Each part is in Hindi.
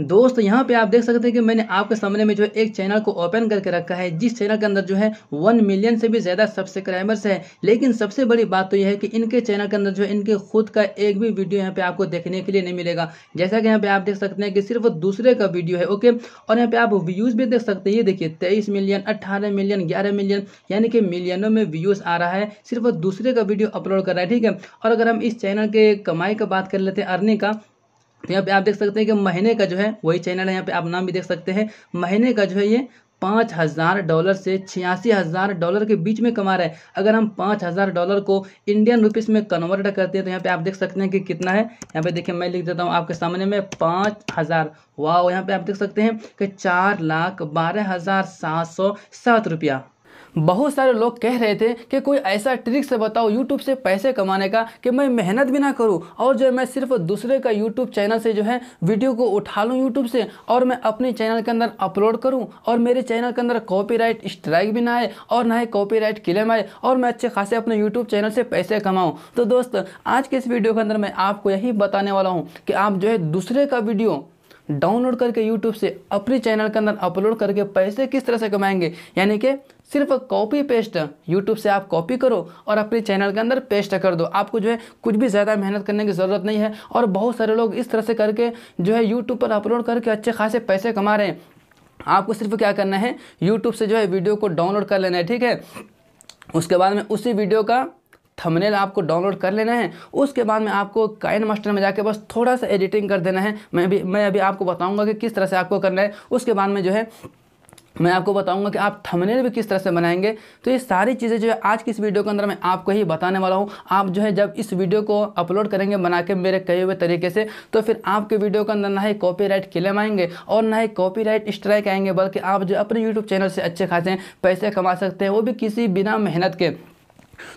दोस्त यहाँ पे आप देख सकते हैं कि मैंने आपके सामने में जो है एक चैनल को ओपन करके रखा है जिस चैनल के अंदर जो है वन मिलियन से भी ज़्यादा सब्सक्राइबर्स है लेकिन सबसे बड़ी बात तो यह है कि इनके चैनल के अंदर जो है इनके खुद का एक भी वीडियो यहाँ पे आपको देखने के लिए नहीं मिलेगा जैसा कि यहाँ पे आप देख सकते हैं कि सिर्फ दूसरे का वीडियो है ओके और यहाँ पे आप व्यूज़ भी देख सकते हैं ये देखिए तेईस मिलियन अट्ठारह मिलियन ग्यारह मिलियन यानी कि मिलियनों में व्यूज़ आ रहा है सिर्फ दूसरे का वीडियो अपलोड कर रहा है ठीक है और अगर हम इस चैनल के कमाई का बात कर लेते हैं अर्निंग का यहाँ पे आप देख सकते हैं कि महीने का जो है वही चैनल है यहाँ पे आप नाम भी देख सकते हैं महीने का जो है ये पाँच हज़ार डॉलर से छियासी हज़ार डॉलर के बीच में कमा रहा है अगर हम पाँच हज़ार डॉलर को इंडियन रुपीस में कन्वर्ट करते हैं तो यहाँ पे आप देख सकते हैं कि कितना है यहाँ पे देखिए मैं लिख देता हूँ आपके सामने में पाँच हज़ार वाह यहाँ पे आप देख सकते हैं कि चार लाख बारह हज़ार सात सौ सात रुपया बहुत सारे लोग कह रहे थे कि कोई ऐसा ट्रिक्स बताओ यूट्यूब से पैसे कमाने का कि मैं मेहनत भी ना करूँ और जो मैं सिर्फ दूसरे का यूट्यूब चैनल से जो है वीडियो को उठा लूँ यूट्यूब से और मैं अपने चैनल के अंदर अपलोड करूँ और मेरे चैनल के अंदर कॉपी स्ट्राइक भी ना आए और ना ही कॉपी क्लेम आए और मैं अच्छे खासे अपने यूट्यूब चैनल से पैसे कमाऊँ तो दोस्त आज के इस वीडियो के अंदर मैं आपको यही बताने वाला हूँ कि आप जो है दूसरे का वीडियो डाउनलोड करके यूट्यूब से अपने चैनल के अंदर अपलोड करके पैसे किस तरह से कमाएंगे यानी कि सिर्फ कॉपी पेस्ट यूट्यूब से आप कॉपी करो और अपने चैनल के अंदर पेस्ट कर दो आपको जो है कुछ भी ज़्यादा मेहनत करने की ज़रूरत नहीं है और बहुत सारे लोग इस तरह से करके जो है यूट्यूब पर अपलोड करके अच्छे खासे पैसे कमा रहे हैं आपको सिर्फ क्या करना है यूट्यूब से जो है वीडियो को डाउनलोड कर लेना है ठीक है उसके बाद में उसी वीडियो का थंबनेल आपको डाउनलोड कर लेना है उसके बाद में आपको काइन मास्टर में जाके बस थोड़ा सा एडिटिंग कर देना है मैं भी मैं अभी आपको बताऊँगा कि किस तरह से आपको करना है उसके बाद में जो है मैं आपको बताऊंगा कि आप थंबनेल भी किस तरह से बनाएंगे तो ये सारी चीज़ें जो है आज की इस वीडियो के अंदर मैं आपको ही बताने वाला हूँ आप जो है जब इस वीडियो को अपलोड करेंगे बना के मेरे कहे हुए तरीके से तो फिर आपके वीडियो के अंदर ना ही कॉपीराइट क्लेम आएंगे और ना ही कॉपीराइट स्ट्राइक आएंगे बल्कि आप जो अपने यूट्यूब चैनल से अच्छे खासे पैसे कमा सकते हैं वो भी किसी बिना मेहनत के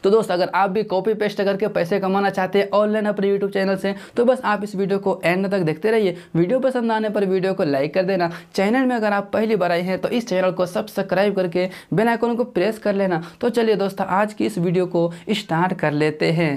तो दोस्त अगर आप भी कॉपी पेस्ट करके पैसे कमाना चाहते हैं ऑनलाइन अपने यूट्यूब चैनल से तो बस आप इस वीडियो को एंड तक देखते रहिए वीडियो पसंद आने पर वीडियो को लाइक कर देना चैनल में अगर आप पहली बार आए हैं तो इस चैनल को सब्सक्राइब करके बेल आइकन को प्रेस कर लेना तो चलिए दोस्तों आज की इस वीडियो को स्टार्ट कर लेते हैं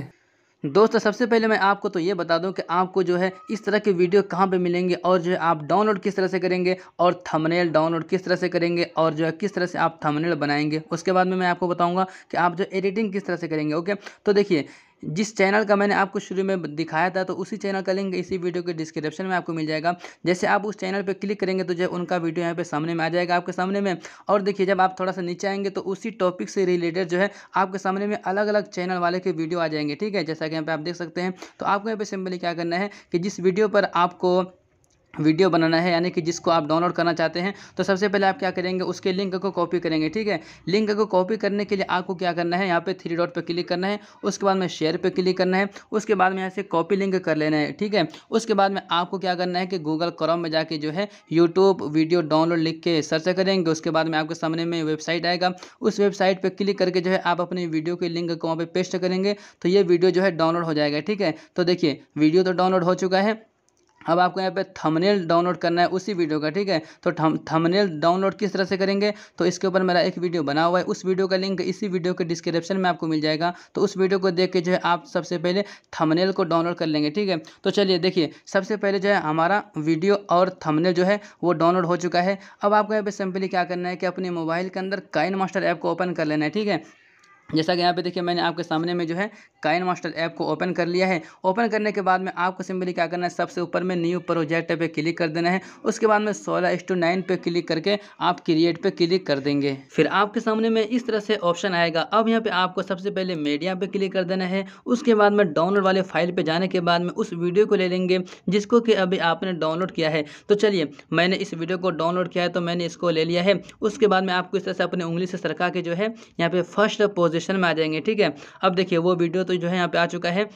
दोस्तों सबसे पहले मैं आपको तो ये बता दूं कि आपको जो है इस तरह के वीडियो कहाँ पे मिलेंगे और जो है आप डाउनलोड किस तरह से करेंगे और थंबनेल डाउनलोड किस तरह से करेंगे और जो है किस तरह से आप थंबनेल बनाएंगे उसके बाद में मैं आपको बताऊँगा कि आप जो एडिटिंग किस तरह से करेंगे ओके तो देखिए जिस चैनल का मैंने आपको शुरू में दिखाया था तो उसी चैनल का लिंक इसी वीडियो के डिस्क्रिप्शन में आपको मिल जाएगा जैसे आप उस चैनल पर क्लिक करेंगे तो जो उनका वीडियो यहाँ पर सामने में आ जाएगा आपके सामने में और देखिए जब आप थोड़ा सा नीचे आएंगे तो उसी टॉपिक से रिलेटेड जो है आपके सामने में अलग अलग चैनल वाले के वीडियो आ जाएंगे ठीक है जैसा कि यहाँ पर आप देख सकते हैं तो आपको यहाँ पर सिंपली क्या करना है कि जिस वीडियो पर आपको वीडियो बनाना है यानी कि जिसको आप डाउनलोड करना चाहते हैं तो सबसे पहले आप क्या करेंगे उसके लिंक को कॉपी करेंगे ठीक है लिंक को कॉपी करने के लिए आपको क्या करना है यहाँ पे थ्री डॉट पे क्लिक करना है उसके बाद में शेयर पे क्लिक करना है उसके बाद में यहाँ से कॉपी लिंक कर लेना है ठीक है उसके बाद में आपको क्या करना है कि गूगल क्रॉम में जाके जो है यूट्यूब वीडियो डाउनलोड लिख के सर्च करेंगे उसके बाद में आपके सामने में वेबसाइट आएगा उस वेबसाइट पर क्लिक करके जो है आप अपनी वीडियो के लिंक को वहाँ पर पेस्ट करेंगे तो ये वीडियो जो है डाउनलोड हो जाएगा ठीक है तो देखिए वीडियो तो डाउनलोड हो चुका है अब आपको यहाँ पे थंबनेल डाउनलोड करना है उसी वीडियो का ठीक है तो थंबनेल डाउनलोड किस तरह से करेंगे तो इसके ऊपर मेरा एक वीडियो बना हुआ है उस वीडियो का लिंक इसी वीडियो के डिस्क्रिप्शन में आपको मिल जाएगा तो उस वीडियो को देख के जो है आप सबसे पहले थंबनेल को डाउनलोड कर लेंगे ठीक है तो चलिए देखिए सबसे पहले जो है हमारा वीडियो और थमनेल जो है वो डाउनलोड हो चुका है अब आपको यहाँ पर सिंपली क्या करना है कि अपने मोबाइल के अंदर काइन मास्टर ऐप को ओपन कर लेना है ठीक है जैसा कि यहाँ पे देखिए मैंने आपके सामने में जो है काइन मास्टर ऐप को ओपन कर लिया है ओपन करने के बाद में आपको सिंपली क्या करना है सबसे ऊपर में न्यू प्रोजेक्ट पे क्लिक कर देना है उसके बाद में सोलह एस टू नाइन पर क्लिक करके आप क्रिएट पे क्लिक कर देंगे फिर आपके सामने में इस तरह से ऑप्शन आएगा अब यहाँ पे आपको सबसे पहले मीडिया पे क्लिक कर देना है उसके बाद में डाउनलोड वाले फाइल पर जाने के बाद में उस वीडियो को ले लेंगे जिसको कि अभी आपने डाउनलोड किया है तो चलिए मैंने इस वीडियो को डाउनलोड किया है तो मैंने इसको ले लिया है उसके बाद में आपको इस तरह से अपनी उंगली से सरका के जो है यहाँ पे फर्स्ट पोजिशन पोजिशन में आ जाएंगे ठीक है अब देखिए वो वीडियो तो जो है यहाँ पे आ चुका है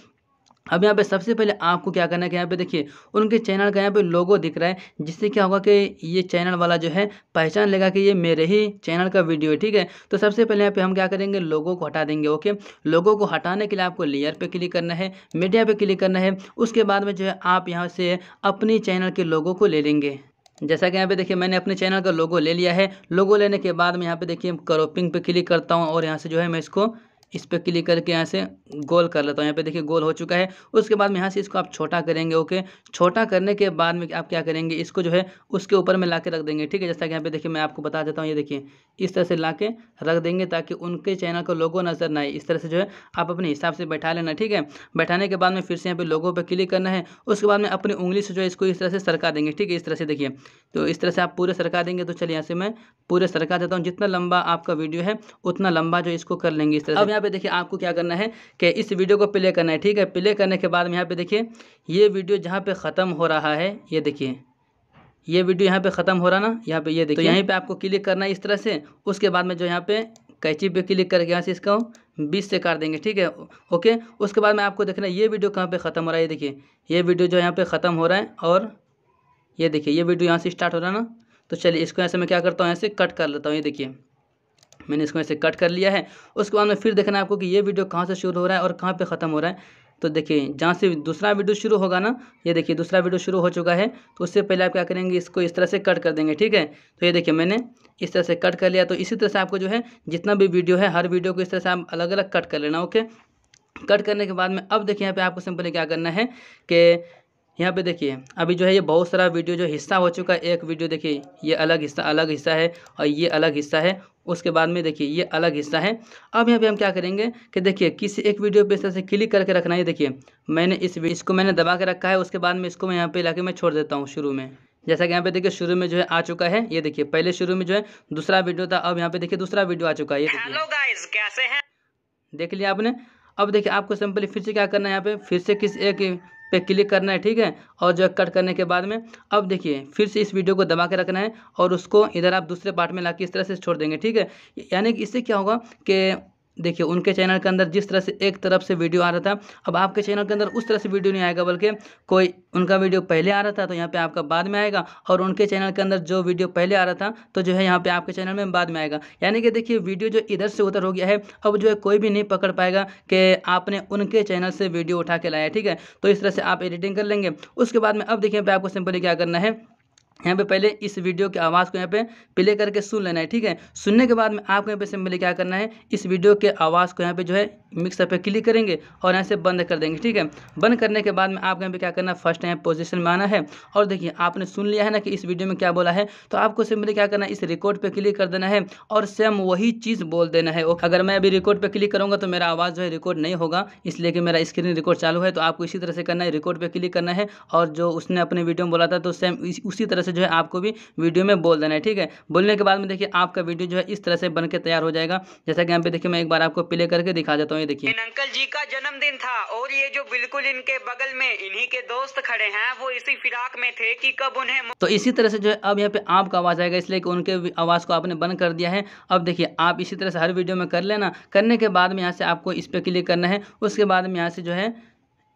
अब यहाँ पे सबसे पहले आपको क्या करना है कि यहाँ पे देखिए उनके चैनल का यहाँ पे लोगो दिख रहा है जिससे क्या होगा कि ये चैनल वाला जो है पहचान लेगा कि ये मेरे ही चैनल का वीडियो है ठीक है तो सबसे पहले यहाँ पे हम क्या करेंगे लोगो को हटा देंगे ओके लोगो को हटाने के लिए आपको लेयर पे क्लिक करना है मीडिया पर क्लिक करना है उसके बाद में जो है आप यहाँ से अपनी चैनल के लोगों को ले लेंगे जैसा कि यहाँ पे देखिए मैंने अपने चैनल का लोगो ले लिया है लोगो लेने के बाद में यहाँ पे देखिए क्रॉपिंग पे क्लिक करता हूँ और यहाँ से जो है मैं इसको इस पर क्लिक करके यहाँ से गोल कर लेता हूँ यहाँ पे देखिए गोल हो चुका है उसके बाद में यहाँ से इसको आप छोटा करेंगे ओके छोटा करने के बाद में आप क्या करेंगे इसको जो है उसके ऊपर में ला के रख देंगे ठीक है जैसा कि यहाँ पे देखिए मैं आपको बता देता हूँ ये देखिए इस तरह से ला के रख देंगे ताकि उनके चैनल को लोगो नजर ना आए इस तरह से जो है आप अपने हिसाब से बैठा लेना ठीक है बैठाने के बाद में फिर से यहाँ पे लोगों पर क्लिक करना है उसके बाद में अपनी उंगली से जो है इसको इस तरह से सरका देंगे ठीक है इस तरह से देखिए तो इस तरह से आप पूरे सरका देंगे तो चलिए यहाँ से मैं पूरे सरका देता हूँ जितना लंबा आपका वीडियो है उतना लंबा जो इसको कर लेंगे इस तरह से पे देखिए आपको क्या करना है कि इस वीडियो को प्ले करना है ठीक है प्ले करने के बाद में यहाँ पे देखिए ये वीडियो जहाँ पे ख़त्म हो रहा है ये देखिए ये वीडियो यहाँ पे ख़त्म हो रहा ना यहाँ पे ये तो देखिए तो यहीं पे आपको क्लिक करना है इस तरह से उसके बाद में जो यहाँ पे कैची पे क्लिक करके यहाँ से इसको बीस से काट देंगे ठीक है ओके उसके बाद में आपको देखना ये वीडियो कहाँ पर ख़त्म हो रहा है ये देखिए ये वीडियो जो यहाँ पर ख़त्म हो रहा है और ये देखिए ये वीडियो यहाँ से स्टार्ट हो रहा ना तो चलिए इसको यहाँ से मैं क्या करता हूँ यहाँ से कट कर लेता हूँ ये देखिए मैंने इसको ऐसे कट कर लिया है उसके बाद में फिर देखना आपको कि ये वीडियो कहाँ से शुरू हो रहा है और कहाँ पे ख़त्म हो रहा है तो देखिए जहाँ से दूसरा वीडियो शुरू होगा ना ये देखिए दूसरा वीडियो शुरू हो चुका है तो उससे पहले आप क्या करेंगे इसको इस तरह से कट कर देंगे ठीक है तो ये देखिए मैंने इस तरह से कट कर लिया तो इसी तरह से आपको जो है जितना भी वीडियो है हर वीडियो को इस तरह से आप अलग अलग कट कर लेना ओके कट करने के बाद में अब देखिए यहाँ पे आपको सिंपली क्या करना है कि यहाँ पे देखिए अभी जो है ये बहुत सारा वीडियो जो हिस्सा हो चुका है एक वीडियो देखिए ये अलग हिस्सा अलग हिस्सा है और ये अलग हिस्सा है उसके बाद में देखिए ये अलग हिस्सा है अब यहाँ पे हम क्या करेंगे कि देखिए किसी एक वीडियो पे इस तरह से क्लिक करके रखना है देखिए मैंने इस इसको मैंने दबा के रखा है उसके बाद में इसको मैं यहाँ पे ला मैं छोड़ देता हूँ शुरू में जैसा कि यहाँ पे देखिए शुरू में जो है आ चुका है ये देखिए पहले शुरू में जो है दूसरा वीडियो था अब यहाँ पे देखिए दूसरा वीडियो आ चुका है ये हेलो गाइस कैसे हैं देख लिया आपने अब देखिए आपको सिंपली फिर से क्या करना है यहाँ पे फिर से किस एक पे क्लिक करना है ठीक है और जो है कट करने के बाद में अब देखिए फिर से इस वीडियो को दबा के रखना है और उसको इधर आप दूसरे पार्ट में ला इस तरह से छोड़ देंगे ठीक है यानी कि इससे क्या होगा कि देखिए उनके चैनल के अंदर जिस तरह से एक तरफ से वीडियो आ रहा था अब आपके चैनल के अंदर उस तरह से वीडियो नहीं आएगा बल्कि कोई उनका वीडियो पहले आ रहा था तो यहाँ पे आपका बाद में आएगा और उनके चैनल के अंदर जो वीडियो पहले आ रहा था तो जो है यहाँ पे आपके चैनल में बाद में आएगा यानी कि देखिए वीडियो जो इधर से उधर हो गया है अब जो है कोई भी नहीं पकड़ पाएगा कि आपने उनके चैनल से वीडियो उठा के लाया ठीक है तो इस तरह से आप एडिटिंग कर लेंगे उसके बाद में अब देखिए आपको सिंपली क्या करना है यहाँ पे पहले इस वीडियो की आवाज़ को यहाँ पे प्ले करके सुन लेना है ठीक है सुनने के बाद में आपको यहाँ पे सिंपली क्या करना है इस वीडियो के आवाज़ को यहाँ पे जो है मिक्सर पे क्लिक करेंगे और यहाँ से बंद कर देंगे ठीक है बंद करने के बाद में आपको यहाँ पे क्या करना है फर्स्ट यहाँ पोजीशन में आना है और देखिए आपने सुन लिया है ना कि इस वीडियो में क्या बोला है तो आपको सिंपली क्या करना है इस रिकॉर्ड पर क्लिक कर देना है और सेम वही चीज़ बोल देना है अगर मैं अभी रिकॉर्ड पर क्लिक करूँगा तो मेरा आवाज़ जो है रिकॉर्ड नहीं होगा इसलिए कि मेरा स्क्रीन रिकॉर्ड चालू है तो आपको इसी तरह से करना है रिकॉर्ड पर क्लिक करना है और जो उसने अपने वीडियो में बोला था तो सेम उसी तरह से जो है आपको भी वीडियो में बोल देना है ठीक है बोलने के बाद में देखिए आपका वीडियो जो है इस तरह से बन के तैयार हो जाएगा जैसा कि यहाँ पे देखिए मैं एक बार आपको प्ले करके दिखा देता हूँ ये देखिए अंकल जी का जन्मदिन था और ये जो बिल्कुल इनके बगल में इन्हीं के दोस्त खड़े हैं वो इसी फिराक में थे कि कब उन्हें तो इसी तरह से जो है अब यहाँ पे आपका आवाज़ आएगा इसलिए कि उनके आवाज़ को आपने बंद कर दिया है अब देखिए आप इसी तरह से हर वीडियो में कर लेना करने के बाद में यहाँ से आपको इस पे क्लिक करना है उसके बाद में यहाँ से जो है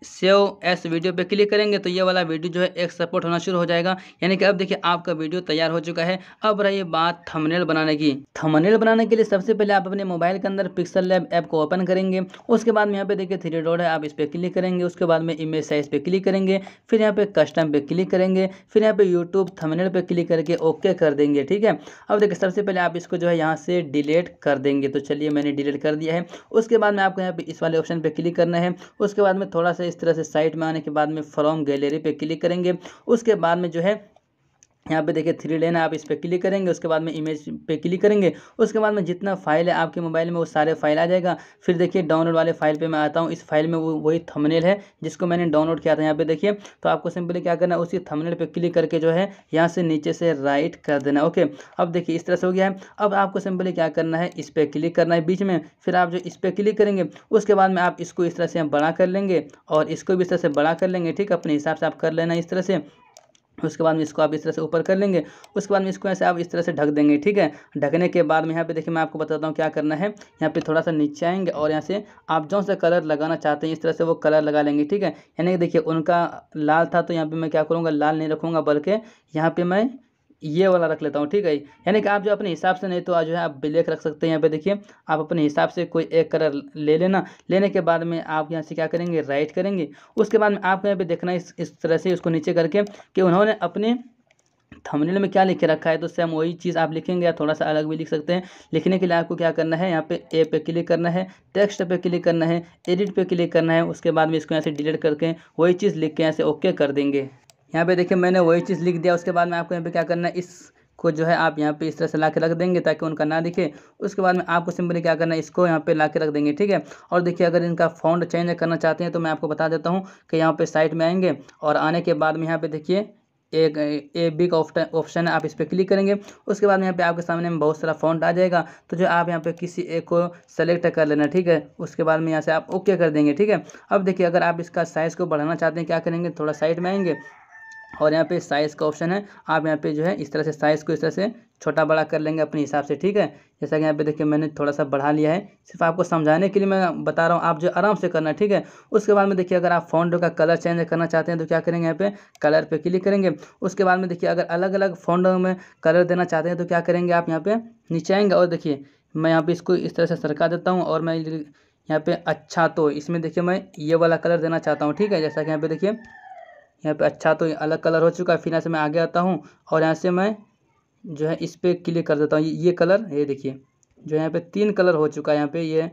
सेव एस वीडियो पे क्लिक करेंगे तो ये वाला वीडियो जो है एक सपोर्ट होना शुरू हो जाएगा यानी कि अब देखिए आपका वीडियो तैयार हो चुका है अब रही बात थंबनेल बनाने की थंबनेल बनाने के लिए सबसे पहले आप अपने मोबाइल के अंदर पिक्सल लैब ऐप को ओपन करेंगे उसके बाद में यहाँ पे देखिए थ्री डॉट है आप इस पर क्लिक करेंगे उसके बाद में इमेज साइज पे क्लिक करेंगे फिर यहाँ पे कस्टम पे क्लिक करेंगे फिर यहाँ पे यूट्यूब थमनेल पर क्लिक करके ओके कर देंगे ठीक है अब देखिए सबसे पहले आप इसको जो है यहाँ से डिलीट कर देंगे तो चलिए मैंने डिलीट कर दिया है उसके बाद में आपको यहाँ पे इस वाले ऑप्शन पर क्लिक करना है उसके बाद में थोड़ा सा इस तरह से साइट में आने के बाद में फ्रॉम गैलरी पर क्लिक करेंगे उसके बाद में जो है यहाँ पे देखिए थ्री लेन है आप इस पर क्लिक करेंगे उसके बाद में इमेज पे क्लिक करेंगे उसके बाद में जितना फाइल है आपके मोबाइल में वो सारे फाइल आ जाएगा फिर देखिए डाउनलोड वाले फाइल पे मैं आता हूँ इस फाइल में वो वही थंबनेल है जिसको मैंने डाउनलोड किया था यहाँ पे देखिए तो आपको सिंपली क्या करना है उसी थमनेल पर क्लिक करके जो है यहाँ से नीचे से राइट कर देना ओके अब देखिए इस तरह से हो गया है अब आपको सिंपली क्या करना है इस पर क्लिक करना है बीच में फिर आप जो इस पर क्लिक करेंगे उसके बाद में आप इसको इस तरह से बड़ा कर लेंगे और इसको भी इस तरह से बड़ा कर लेंगे ठीक अपने हिसाब से आप कर लेना इस तरह से उसके बाद में इसको आप इस तरह से ऊपर कर लेंगे उसके बाद में इसको ऐसे आप इस तरह से ढक देंगे ठीक है ढकने के बाद में यहाँ पे देखिए मैं आपको बताता हूँ क्या करना है यहाँ पे थोड़ा सा नीचे आएंगे और यहाँ से आप जो से कलर लगाना चाहते हैं इस तरह से वो कलर लगा लेंगे ठीक है यानी कि देखिए उनका लाल था तो यहाँ पर मैं क्या करूँगा लाल नहीं रखूँगा बल्कि यहाँ पर मैं ये वाला रख लेता हूँ ठीक है यानी कि आप जो अपने हिसाब से नहीं तो जो है आप ब्लैक रख सकते हैं यहाँ पे देखिए आप अपने हिसाब से कोई एक कलर ले लेना लेने के बाद में आप यहाँ से क्या करेंगे राइट करेंगे उसके बाद में आपको यहाँ पे देखना इस इस तरह से उसको नीचे करके कि उन्होंने अपने थंबनेल में क्या लिख के रखा है तो सेम वही चीज़ आप लिखेंगे या थोड़ा सा अलग भी लिख सकते हैं लिखने के लिए आपको क्या करना है यहाँ पे ए पे क्लिक करना है टेक्स्ट पे क्लिक करना है एडिट पे क्लिक करना है उसके बाद में इसको यहाँ से डिलीट करके वही चीज़ लिख के यहाँ से ओके कर देंगे यहाँ पे देखिए मैंने वही चीज़ लिख दिया उसके बाद में आपको यहाँ पे क्या करना है इसको जो है आप यहाँ पे इस तरह से ला के रख देंगे ताकि उनका ना दिखे उसके बाद में आपको सिंपली क्या करना है इसको यहाँ पे ला के रख देंगे ठीक है और देखिए अगर इनका फॉन्ट चेंज करना चाहते हैं तो मैं आपको बता देता हूँ कि यहाँ पर साइट में आएंगे और आने के बाद में यहाँ पे देखिए एक ए बिग ऑप्शन है आप इस पर क्लिक करेंगे उसके बाद यहाँ पे आपके सामने में बहुत सारा फॉन्ट आ जाएगा तो जो आप यहाँ पे किसी एक को सेलेक्ट कर लेना ठीक है उसके बाद में यहाँ से आप ओके कर देंगे ठीक है अब देखिए अगर आप इसका साइज़ को बढ़ाना चाहते हैं क्या करेंगे थोड़ा साइड में आएंगे और यहाँ पे साइज़ का ऑप्शन है आप यहाँ पे जो है इस तरह से साइज़ को इस तरह से छोटा बड़ा कर लेंगे अपने हिसाब से ठीक है जैसा कि यहाँ पे देखिए मैंने थोड़ा सा बढ़ा लिया है सिर्फ आपको समझाने के लिए मैं बता रहा हूँ आप जो आराम से करना ठीक है उसके बाद में देखिए अगर आप फ़ॉन्ट का कलर चेंज करना चाहते हैं तो क्या करेंगे यहाँ पे कलर पे क्लिक करेंगे उसके बाद में देखिए अगर अलग अलग फ़ॉन्ट में कलर देना चाहते हैं तो क्या करेंगे आप यहाँ पर नीचे आएंगे और देखिए मैं यहाँ पर इसको इस तरह से सरका देता हूँ और मैं यहाँ पर अच्छा तो इसमें देखिए मैं ये वाला कलर देना चाहता हूँ ठीक है जैसा कि यहाँ पर देखिए यहाँ पे अच्छा तो अलग कलर हो चुका है फिर यहाँ से मैं आगे आता हूँ और यहाँ से मैं जो है इस पर क्लिक कर देता हूँ ये कलर ये देखिए जो यहाँ पे तीन कलर हो चुका है यहाँ पे ये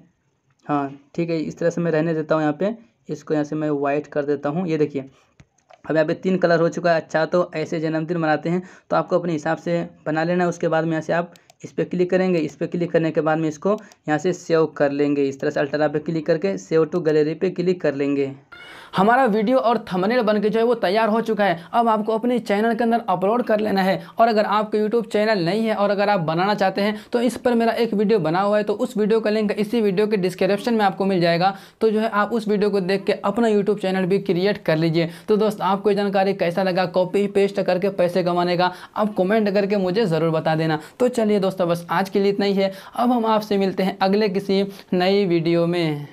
हाँ ठीक है इस तरह से मैं रहने देता हूँ यहाँ पे इसको यहाँ से मैं वाइट कर देता हूँ ये देखिए अब यहाँ पे तीन कलर हो चुका है अच्छा तो ऐसे जन्मदिन मनाते हैं तो आपको अपने हिसाब से बना लेना है उसके बाद में यहाँ से आप इस पर क्लिक करेंगे इस पर क्लिक करने के बाद में इसको यहाँ से सेव कर लेंगे इस तरह से अल्ट्रा पे क्लिक करके सेव टू गैलरी पे क्लिक कर लेंगे हमारा वीडियो और थंबनेल बन के जो है वो तैयार हो चुका है अब आपको अपने चैनल के अंदर अपलोड कर लेना है और अगर आपका यूट्यूब चैनल नहीं है और अगर आप बनाना चाहते हैं तो इस पर मेरा एक वीडियो बना हुआ है तो उस वीडियो का लिंक इसी वीडियो के डिस्क्रिप्शन में आपको मिल जाएगा तो जो है आप उस वीडियो को देख के अपना यूट्यूब चैनल भी क्रिएट कर लीजिए तो दोस्त आपको जानकारी कैसा लगा कॉपी पेस्ट करके पैसे कमाने का आप कॉमेंट करके मुझे ज़रूर बता देना तो चलिए दोस्त दोस्तों बस आज के लिए इतना ही है अब हम आपसे मिलते हैं अगले किसी नई वीडियो में